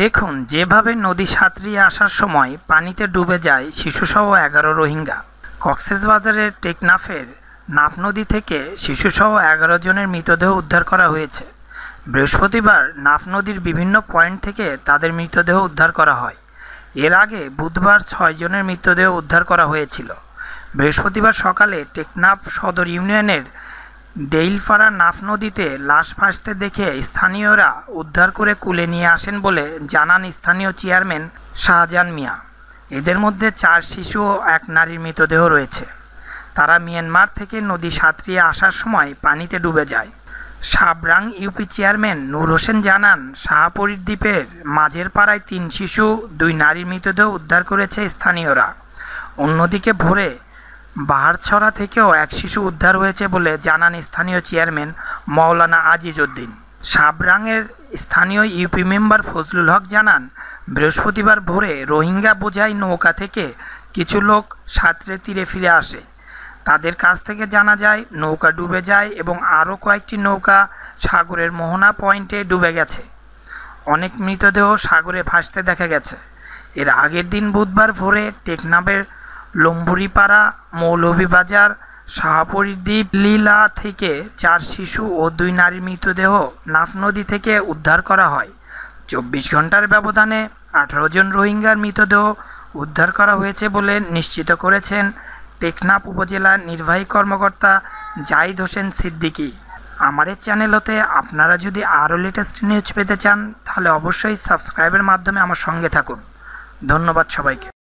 দেখুন যেভাবে নদী সাঁতরিয়ে আসার সময় পানিতে ডুবে যায় শিশুসহ এগারো রোহিঙ্গা কক্সেসবাজারের টেকনাফের নাফ নদী থেকে শিশুসহ এগারো জনের মৃতদেহ উদ্ধার করা হয়েছে বৃহস্পতিবার নাফ নদীর বিভিন্ন পয়েন্ট থেকে তাদের মৃতদেহ উদ্ধার করা হয় এর আগে বুধবার ছয় জনের মৃতদেহ উদ্ধার করা হয়েছিল বৃহস্পতিবার সকালে টেকনাফ সদর ইউনিয়নের ডেইলফাড়া নাফ নদীতে লাশ ভাসতে দেখে স্থানীয়রা উদ্ধার করে কুলে নিয়ে আসেন বলে জানান স্থানীয় চেয়ারম্যান শাহজাহান মিয়া এদের মধ্যে চার শিশু ও এক নারীর মৃতদেহ রয়েছে তারা মিয়ানমার থেকে নদী সাঁতরিয়ে আসার সময় পানিতে ডুবে যায় সাবরাং ইউপি চেয়ারম্যান নূর হোসেন জানান শাহপুরীর দ্বীপের মাঝের পাড়ায় তিন শিশু দুই নারীর মৃতদেহ উদ্ধার করেছে স্থানীয়রা অন্যদিকে ভোরে বাহারছড়া থেকেও এক শিশু উদ্ধার হয়েছে বলে জানান স্থানীয় চেয়ারম্যান মৌলানা আজিজ উদ্দিন সাবরাঙের স্থানীয় ইউপি মেম্বার ফজলুল হক জানান বৃহস্পতিবার ভোরে রোহিঙ্গা বোঝাই নৌকা থেকে কিছু লোক সাঁতরে তীরে ফিরে আসে তাদের কাছ থেকে জানা যায় নৌকা ডুবে যায় এবং আরও কয়েকটি নৌকা সাগরের মোহনা পয়েন্টে ডুবে গেছে অনেক মৃতদেহ সাগরে ভাসতে দেখা গেছে এর আগের দিন বুধবার ভোরে টেকনাবের লম্বুরিপাড়া মৌলভীবাজার শাহপরিদ্বীপ লীলা থেকে চার শিশু ও দুই নারীর মৃতদেহ নাফ নদী থেকে উদ্ধার করা হয় চব্বিশ ঘন্টার ব্যবধানে আঠারো জন রোহিঙ্গার মৃতদেহ উদ্ধার করা হয়েছে বলে নিশ্চিত করেছেন টেকনাফ উপজেলার নির্বাহী কর্মকর্তা জাহিদ হোসেন সিদ্দিকী আমাদের চ্যানেল হতে আপনারা যদি আরও লেটেস্ট নিউজ পেতে চান তাহলে অবশ্যই সাবস্ক্রাইবের মাধ্যমে আমার সঙ্গে থাকুন ধন্যবাদ সবাইকে